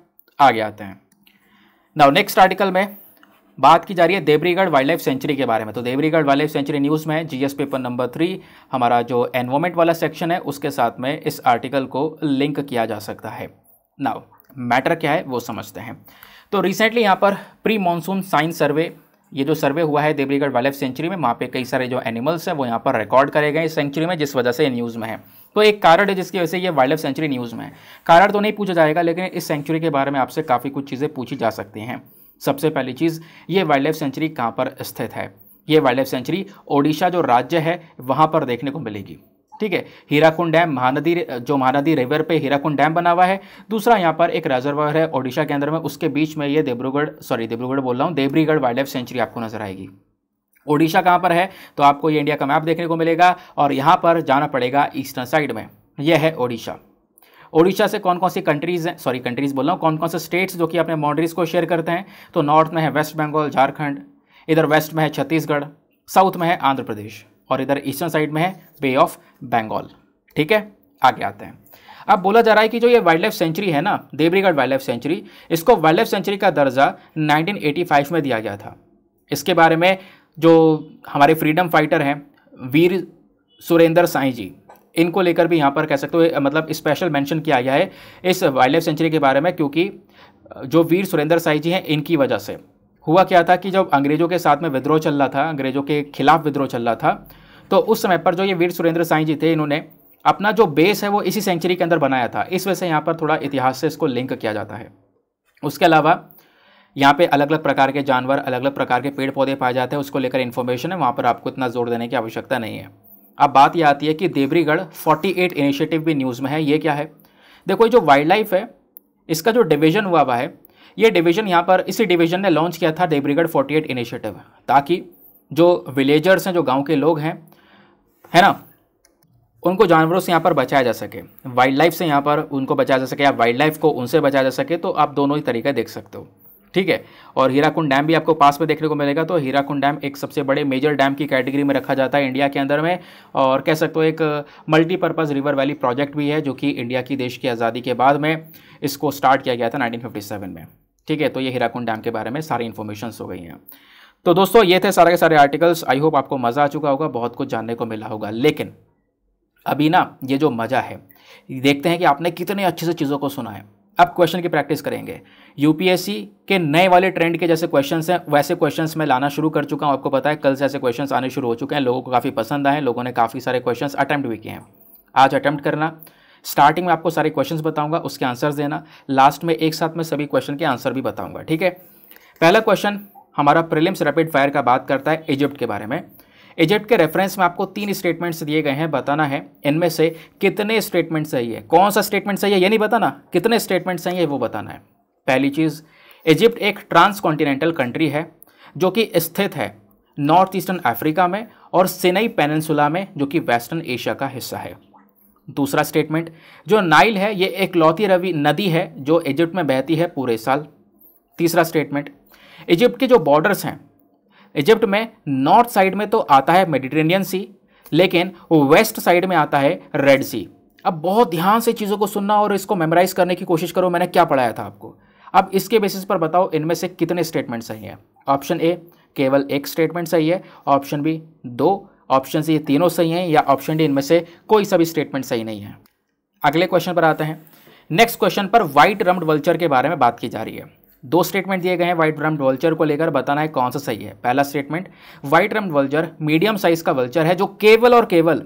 आगे आते हैं नाउ नेक्स्ट आर्टिकल में बात की जा रही है देवरीगढ़ वाइल्ड लाइफ सेंचुरी के बारे में तो Debrigarh wildlife sanctuary news में जीएस पेपर नंबर थ्री हमारा जो एनवायरमेंट वाला सेक्शन है उसके साथ में इस आर्टिकल को लिंक किया जा सकता है नाउ मैटर क्या है वो समझते हैं तो रिसेंटली यहाँ पर प्री मानसून साइन सर्वे ये जो सर्वे हुआ है देवरीगढ़ वाइल्ड लाइफ सेंचुरी में वहाँ पे कई सारे जो एनिमल्स हैं वो यहाँ पर रिकॉर्ड करे गए सेंचुरी में जिस वजह से ये न्यूज़ में है तो एक कारण है जिसकी वजह से ये वाइल्ड लाइफ सेंचुरी न्यूज़ में है कारण तो नहीं पूछा जाएगा लेकिन इस सेंचुरी के बारे में आपसे काफ़ी कुछ चीज़ें पूछी जा सकती हैं सबसे पहली चीज़ ये वाइल्ड लाइफ सेंचुरी कहाँ पर स्थित है ये वाइल्ड लाइफ सेंचुरी ओडिशा जो राज्य है वहाँ पर देखने को मिलेगी ठीक है हीराकुंड डैम महानदी जो महानदी रिवर पे हीराकुंड डैम बना हुआ है दूसरा यहाँ पर एक रिजर्वर है ओडिशा के अंदर में उसके बीच में ये देब्रुगढ़ सॉरी देब्रुगढ़ बोल रहा हूँ देबरीगढ़ वाइल्ड लाइफ सेंचुरी आपको नजर आएगी ओडिशा कहाँ पर है तो आपको ये इंडिया का मैप देखने को मिलेगा और यहाँ पर जाना पड़ेगा ईस्टर्न साइड में यह है ओडिशा ओडिशा से कौन कौन सी कंट्रीज़ हैं सॉरी कंट्रीज़ बोल रहा हूँ कौन कौन से स्टेट्स जो कि अपने बाउंड्रीज़ को शेयर करते हैं तो नॉर्थ में है वेस्ट बंगाल झारखंड इधर वेस्ट में है छत्तीसगढ़ साउथ में है आंध्र प्रदेश और इधर ईस्टर्न साइड में है बे ऑफ बंगाल ठीक है आगे आते हैं अब बोला जा रहा है कि जो ये वाइल्ड लाइफ सेंचुरी है ना देवरीगढ़ वाइल्ड लाइफ सेंचुरी इसको वाइल्ड लाइफ सेंचुरी का दर्जा 1985 में दिया गया था इसके बारे में जो हमारे फ्रीडम फाइटर हैं वीर सुरेंद्र साई जी इनको लेकर भी यहाँ पर कह सकते हो मतलब स्पेशल मेंशन किया गया है इस वाइल्ड लाइफ सेंचुरी के बारे में क्योंकि जो वीर सुरेंद्र साई जी हैं इनकी वजह से हुआ क्या था कि जब अंग्रेज़ों के साथ में विद्रोह चल रहा था अंग्रेज़ों के खिलाफ विद्रोह चल रहा था तो उस समय पर जो ये वीर सुरेंद्र साई जी थे इन्होंने अपना जो बेस है वो इसी सेंचुरी के अंदर बनाया था इस वजह से यहाँ पर थोड़ा इतिहास से इसको लिंक किया जाता है उसके अलावा यहाँ पे अलग अलग प्रकार के जानवर अलग अलग प्रकार के पेड़ पौधे पाए जाते हैं उसको लेकर इन्फॉर्मेशन है वहाँ पर आपको इतना जोर देने की आवश्यकता नहीं है अब बात यह आती है कि देवरीगढ़ एट इनिशिएटिव भी न्यूज़ में है ये क्या है देखो ये जो वाइल्ड लाइफ है इसका जो डिवीज़न हुआ हुआ है ये डिवीज़न यहाँ पर इसी डिवीज़न ने लॉन्च किया था देवरीगढ़ एट इनिशिएटिव ताकि जो विलेजर्स हैं जो गाँव के लोग हैं है ना उनको जानवरों से यहाँ पर बचाया जा सके वाइल्ड लाइफ से यहाँ पर उनको बचाया जा सके या वाइल्ड लाइफ को उनसे बचाया जा सके तो आप दोनों ही तरीके देख सकते हो ठीक है और हीराकुंड डैम भी आपको पास में देखने को मिलेगा तो हीराकुंड डैम एक सबसे बड़े मेजर डैम की कैटेगरी में रखा जाता है इंडिया के अंदर में और कह सकते हो एक मल्टीपर्पज़ रिवर वैली प्रोजेक्ट भी है जो कि इंडिया की देश की आज़ादी के बाद में इसको स्टार्ट किया गया था नाइनटीन में ठीक है तो ये हीराकुंड डैम के बारे में सारी इन्फॉर्मेशन हो गई हैं तो दोस्तों ये थे सारे के सारे आर्टिकल्स आई होप आपको मज़ा आ चुका होगा बहुत कुछ जानने को मिला होगा लेकिन अभी ना ये जो मज़ा है देखते हैं कि आपने कितने अच्छे से चीज़ों को सुना है अब क्वेश्चन की प्रैक्टिस करेंगे यूपीएससी के नए वाले ट्रेंड के जैसे क्वेश्चन हैं वैसे क्वेश्चन मैं लाना शुरू कर चुका हूँ आपको पता है कल से ऐसे क्वेश्चन आने शुरू हो चुके हैं लोगों को काफ़ी पसंद आए लोगों ने काफ़ी सारे क्वेश्चन अटैम्प्ट भी किए हैं आज अटैम्प्ट करना स्टार्टिंग में आपको सारे क्वेश्चंस बताऊंगा उसके आंसर्स देना लास्ट में एक साथ में सभी क्वेश्चन के आंसर भी बताऊंगा ठीक है पहला क्वेश्चन हमारा प्रिलिम्स रैपिड फायर का बात करता है इजिप्ट के बारे में इजिप्ट के रेफरेंस में आपको तीन स्टेटमेंट्स दिए गए हैं बताना है इनमें से कितने स्टेटमेंट सही है कौन सा स्टेटमेंट सही है ये नहीं बताना कितने स्टेटमेंट सही है वो बताना है पहली चीज़ इजिप्ट एक ट्रांस कॉन्टीनेंटल कंट्री है जो कि स्थित है नॉर्थ ईस्टर्न अफ्रीका में और सिनई पेनसुला में जो कि वेस्टर्न एशिया का हिस्सा है दूसरा स्टेटमेंट जो नाइल है ये एक लौती रवि नदी है जो इजिप्ट में बहती है पूरे साल तीसरा स्टेटमेंट इजिप्ट के जो बॉर्डर्स हैं इजिप्ट में नॉर्थ साइड में तो आता है मेडिटेरेनियन सी लेकिन वेस्ट साइड में आता है रेड सी अब बहुत ध्यान से चीज़ों को सुनना और इसको मेमोराइज करने की कोशिश करो मैंने क्या पढ़ाया था आपको अब इसके बेसिस पर बताओ इनमें से कितने स्टेटमेंट सही हैं ऑप्शन ए केवल एक स्टेटमेंट सही है ऑप्शन बी दो ऑप्शन सी तीनों सही हैं या ऑप्शन डी इनमें से कोई सभी स्टेटमेंट सही नहीं है अगले क्वेश्चन पर आते हैं नेक्स्ट क्वेश्चन पर व्हाइट रम्ड वल्चर के बारे में बात की जा रही है दो स्टेटमेंट दिए गए हैं व्हाइट रम्ड वल्चर को लेकर बताना है कौन सा सही है पहला statement white rumped vulture medium size का वल्चर है जो केवल और केवल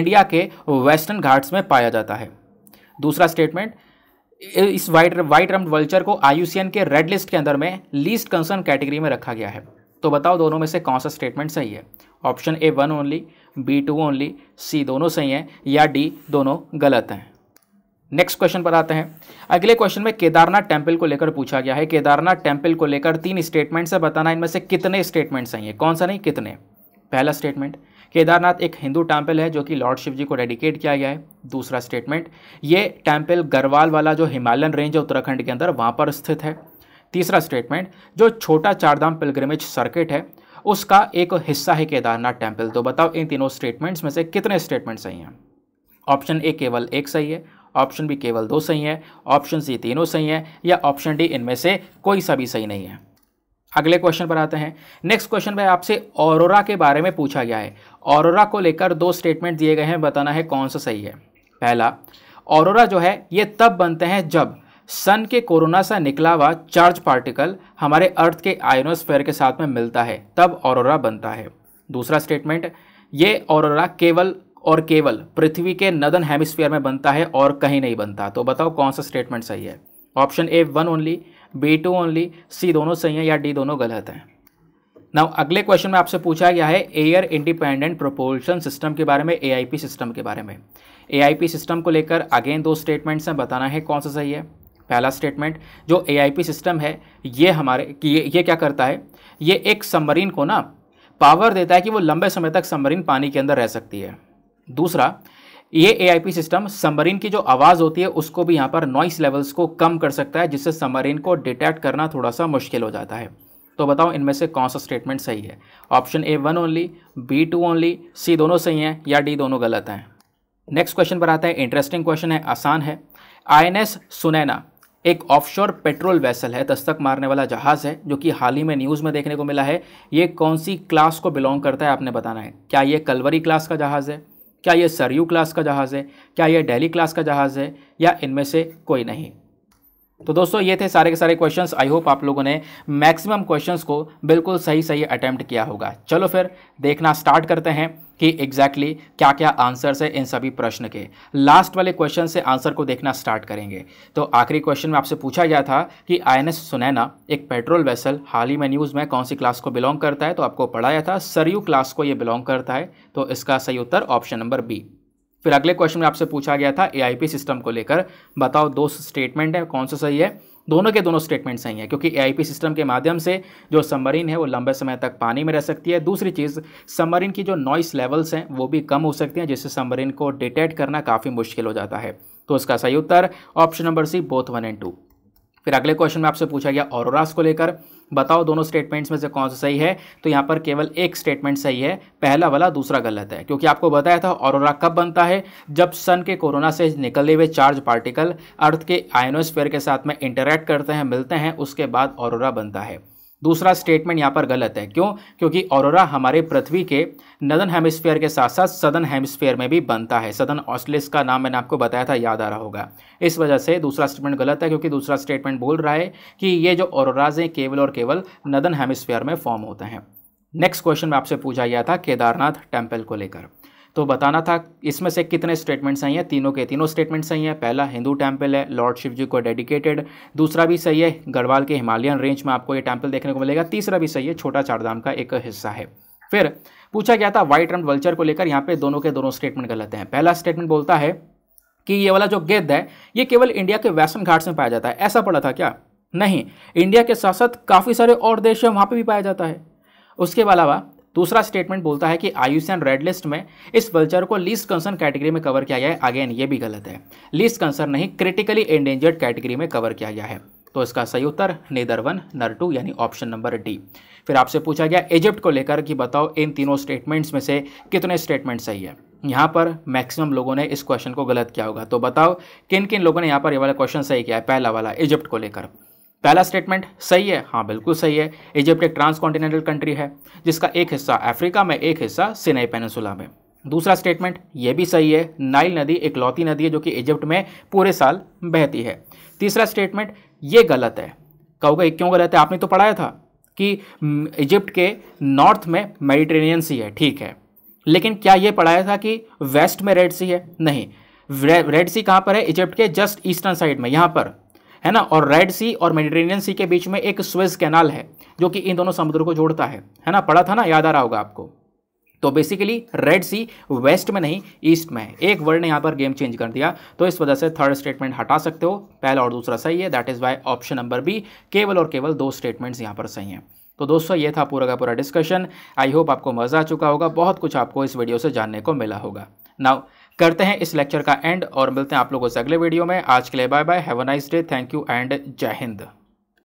इंडिया के वेस्टर्न घाट्स में पाया जाता है दूसरा स्टेटमेंट इस वाइट वाइट रम वल्चर को आई के रेड लिस्ट के अंदर में लीस्ट कंसर्न कैटेगरी में रखा गया है तो बताओ दोनों में से कौन सा स्टेटमेंट सही है option A one only B two only C दोनों सही हैं या डी दोनों गलत हैं नेक्स्ट क्वेश्चन पर आते हैं अगले क्वेश्चन में केदारनाथ टेम्पल को लेकर पूछा गया है केदारनाथ टेम्पल को लेकर तीन स्टेटमेंट्स है बताना इनमें से कितने स्टेटमेंट्स हैं कौन सा नहीं कितने पहला स्टेटमेंट केदारनाथ एक हिंदू टेम्पल है जो कि लॉर्ड शिव जी को डेडिकेट किया गया है दूसरा स्टेटमेंट ये टेम्पल गरवाल वाला जो हिमालयन रेंज है उत्तराखंड के अंदर वहाँ पर स्थित है तीसरा स्टेटमेंट जो छोटा चारधाम पिलग्रमेज सर्किट है उसका एक हिस्सा है केदारनाथ टेम्पल तो बताओ इन तीनों स्टेटमेंट्स में से कितने स्टेटमेंट सही हैं ऑप्शन ए केवल एक सही है ऑप्शन बी केवल दो सही है ऑप्शन सी तीनों सही है या ऑप्शन डी इनमें से कोई सा भी सही नहीं है अगले क्वेश्चन पर आते हैं नेक्स्ट क्वेश्चन में आपसे ऑरोरा के बारे में पूछा गया है ऑरोरा को लेकर दो स्टेटमेंट दिए गए हैं बताना है कौन सा सही है पहला ऑरोरा जो है ये तब बनते हैं जब सन के कोरोना से निकला हुआ चार्ज पार्टिकल हमारे अर्थ के आयोनोस्फेयर के साथ में मिलता है तब ऑरोरा बनता है दूसरा स्टेटमेंट ये ऑरोरा केवल और केवल पृथ्वी के नदन हेमिस्फीयर में बनता है और कहीं नहीं बनता तो बताओ कौन सा स्टेटमेंट सही है option A one only B two only C दोनों सही है या डी दोनों गलत हैं नाउ अगले क्वेश्चन में आपसे पूछा गया है एयर इंडिपेंडेंट प्रोपोल्शन सिस्टम के बारे में एआईपी सिस्टम के बारे में एआईपी सिस्टम को लेकर अगेन दो स्टेटमेंट्स हैं बताना है कौन सा सही है पहला स्टेटमेंट जो एआईपी सिस्टम है ये हमारे कि ये, ये क्या करता है ये एक सबमरीन को ना पावर देता है कि वो लंबे समय तक सबमरीन पानी के अंदर रह सकती है दूसरा ये ए सिस्टम सबमरीन की जो आवाज़ होती है उसको भी यहाँ पर नॉइस लेवल्स को कम कर सकता है जिससे सबमरीन को डिटेक्ट करना थोड़ा सा मुश्किल हो जाता है तो बताओ इनमें से कौन सा स्टेटमेंट सही है option A one only B two only C दोनों सही हैं या डी दोनों गलत हैं नेक्स्ट क्वेश्चन पर आता है इंटरेस्टिंग क्वेश्चन है आसान है आईएनएस सुनैना एक ऑफशोर पेट्रोल वेसल है दस्तक मारने वाला जहाज़ है जो कि हाल ही में न्यूज़ में देखने को मिला है ये कौन सी क्लास को बिलोंग करता है आपने बताना है क्या ये कलवरी क्लास का जहाज़ है क्या ये सरयू क्लास का जहाज़ है क्या ये डेली क्लास का जहाज़ है या इनमें से कोई नहीं तो दोस्तों ये थे सारे के सारे क्वेश्चंस आई होप आप लोगों ने मैक्सिमम क्वेश्चंस को बिल्कुल सही सही अटेम्प्ट किया होगा चलो फिर देखना स्टार्ट करते हैं कि एग्जैक्टली exactly क्या क्या आंसर्स है इन सभी प्रश्न के लास्ट वाले क्वेश्चन से आंसर को देखना स्टार्ट करेंगे तो आखिरी क्वेश्चन में आपसे पूछा गया था कि आईएनएस सुनैना एक पेट्रोल वेसल हाल ही में न्यूज़ में कौन सी क्लास को बिलोंग करता है तो आपको पढ़ाया था सरयू क्लास को ये बिलोंग करता है तो इसका सही उत्तर ऑप्शन नंबर बी फिर अगले क्वेश्चन में आपसे पूछा गया था ए सिस्टम को लेकर बताओ दो स्टेटमेंट है कौन सा सही है दोनों के दोनों स्टेटमेंट सही हैं क्योंकि ए सिस्टम के माध्यम से जो सबमरीन है वो लंबे समय तक पानी में रह सकती है दूसरी चीज़ सबमरीन की जो नॉइस लेवल्स हैं वो भी कम हो सकती हैं जिससे सबमरीन को डिटेक्ट करना काफ़ी मुश्किल हो जाता है तो इसका सही उत्तर option number C both one and two फिर अगले क्वेश्चन में आपसे पूछा गया ऑरोरास को लेकर बताओ दोनों स्टेटमेंट्स में से कौन सा सही है तो यहाँ पर केवल एक स्टेटमेंट सही है पहला वाला दूसरा गलत है क्योंकि आपको बताया था ऑरोरा कब बनता है जब सन के कोरोना से निकले हुए चार्ज पार्टिकल अर्थ के आयनोस्फेयर के साथ में इंटरेक्ट करते हैं मिलते हैं उसके बाद ऑरोरा बनता है दूसरा स्टेटमेंट यहाँ पर गलत है क्यों क्योंकि ऑरोरा हमारे पृथ्वी के नदन हेमिस्फीयर के साथ साथ सदन हेमिस्फीयर में भी बनता है सदन ऑस्ट्रेलिस का नाम मैंने आपको बताया था याद आ रहा होगा इस वजह से दूसरा स्टेटमेंट गलत है क्योंकि दूसरा स्टेटमेंट बोल रहा है कि ये जो ऑरोराज हैं केवल और केवल नदन हेमिस्फीयर में फॉर्म होते हैं नेक्स्ट क्वेश्चन में आपसे पूछा गया था केदारनाथ टेम्पल को लेकर तो बताना था इसमें से कितने स्टेटमेंट सही हैं तीनों के तीनों स्टेटमेंट सही हैं पहला हिंदू टेम्पल है लॉर्ड शिव जी को डेडिकेटेड दूसरा भी सही है गढ़वाल के हिमालयन रेंज में आपको ये टेम्पल देखने को मिलेगा तीसरा भी सही है छोटा चारधाम का एक हिस्सा है फिर पूछा गया था वाइट रंड वल्चर को लेकर यहाँ पे दोनों के दोनों स्टेटमेंट गलत हैं पहला स्टेटमेंट बोलता है कि ये वाला जो गिद्ध है ये केवल इंडिया के वेस्टर्न घाट्स में पाया जाता है ऐसा पड़ा था क्या नहीं इंडिया के साथ साथ काफ़ी सारे और देश हैं वहाँ पर भी पाया जाता है उसके अलावा दूसरा स्टेटमेंट बोलता है कि आयुष्यन रेड लिस्ट में इस वल्चर को लीस्ट कंसर्न कैटेगरी में कवर किया गया है अगेन ये भी गलत है लीस्ट कंसर्न नहीं क्रिटिकली एंडेंजर्ड कैटेगरी में कवर किया गया है तो इसका सही उत्तर नेदर वन नर टू यानी ऑप्शन नंबर डी फिर आपसे पूछा गया इजिप्ट को लेकर कि बताओ इन तीनों स्टेटमेंट्स में से कितने स्टेटमेंट सही है यहाँ पर मैक्सिमम लोगों ने इस क्वेश्चन को गलत किया होगा तो बताओ किन किन लोगों ने यहाँ पर ये वाला क्वेश्चन सही किया है पहला वाला इजिप्ट को लेकर पहला स्टेटमेंट सही है हाँ बिल्कुल सही है इजिप्ट एक ट्रांस कॉन्टिनेंटल कंट्री है जिसका एक हिस्सा अफ्रीका में एक हिस्सा सिनाई पेनसुला में दूसरा स्टेटमेंट ये भी सही है नाइल नदी एक लौती नदी है जो कि इजिप्ट में पूरे साल बहती है तीसरा स्टेटमेंट ये गलत है कहोगे क्यों गलत है आपने तो पढ़ाया था कि इजिप्ट के नॉर्थ में मेडिटेरेनियन सी है ठीक है लेकिन क्या ये पढ़ाया था कि वेस्ट में रेड सी है नहीं रेड सी कहाँ पर है इजिप्ट के जस्ट ईस्टर्न साइड में यहाँ पर है ना और रेड सी और मेडिटेरेनियन सी के बीच में एक स्वेज कैनाल है जो कि इन दोनों समुद्रों को जोड़ता है है ना पढ़ा था ना याद आ रहा होगा आपको तो बेसिकली रेड सी वेस्ट में नहीं ईस्ट में है एक वर्ड ने यहाँ पर गेम चेंज कर दिया तो इस वजह से थर्ड स्टेटमेंट हटा सकते हो पहला और दूसरा सही है that is why option number B केवल और केवल दो स्टेटमेंट्स यहाँ पर सही हैं तो दोस्तों ये था पूरा का पूरा डिस्कशन आई होप आपको मज़ा आ चुका होगा बहुत कुछ आपको इस वीडियो से जानने को मिला होगा नाउ करते हैं इस लेक्चर का एंड और मिलते हैं आप लोगों से अगले वीडियो में आज के लिए bye bye have a nice day thank you and जय हिंद